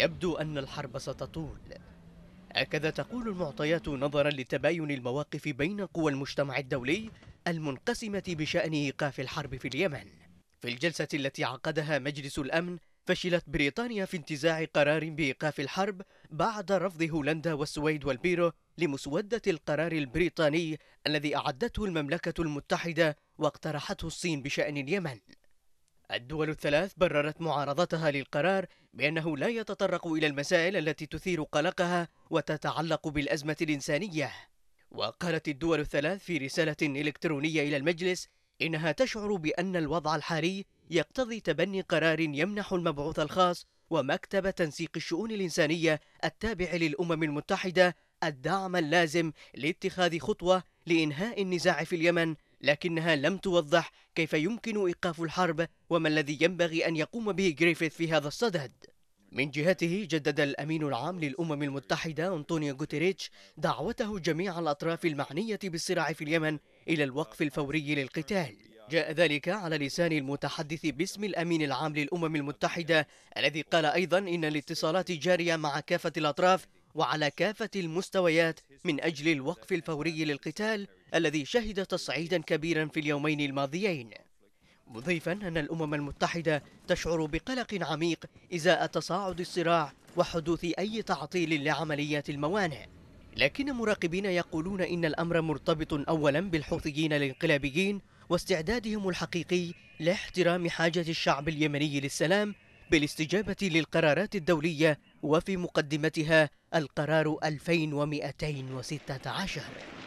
يبدو أن الحرب ستطول هكذا تقول المعطيات نظرا لتباين المواقف بين قوى المجتمع الدولي المنقسمة بشأن إيقاف الحرب في اليمن في الجلسة التي عقدها مجلس الأمن فشلت بريطانيا في انتزاع قرار بإيقاف الحرب بعد رفض هولندا والسويد والبيرو لمسودة القرار البريطاني الذي أعدته المملكة المتحدة واقترحته الصين بشأن اليمن الدول الثلاث بررت معارضتها للقرار بأنه لا يتطرق إلى المسائل التي تثير قلقها وتتعلق بالأزمة الإنسانية وقالت الدول الثلاث في رسالة إلكترونية إلى المجلس إنها تشعر بأن الوضع الحالي يقتضي تبني قرار يمنح المبعوث الخاص ومكتب تنسيق الشؤون الإنسانية التابع للأمم المتحدة الدعم اللازم لاتخاذ خطوة لإنهاء النزاع في اليمن لكنها لم توضح كيف يمكن إيقاف الحرب وما الذي ينبغي أن يقوم به جريفيث في هذا الصدد من جهته جدد الأمين العام للأمم المتحدة أنطونيو غوتيريتش دعوته جميع الأطراف المعنية بالصراع في اليمن إلى الوقف الفوري للقتال جاء ذلك على لسان المتحدث باسم الأمين العام للأمم المتحدة الذي قال أيضا إن الاتصالات جارية مع كافة الأطراف وعلى كافة المستويات من أجل الوقف الفوري للقتال الذي شهد تصعيدا كبيرا في اليومين الماضيين مضيفا أن الأمم المتحدة تشعر بقلق عميق إزاء تصاعد الصراع وحدوث أي تعطيل لعمليات الموانئ لكن مراقبين يقولون إن الأمر مرتبط أولا بالحوثيين الانقلابيين واستعدادهم الحقيقي لاحترام حاجة الشعب اليمني للسلام بالاستجابة للقرارات الدولية وفي مقدمتها القرار 2216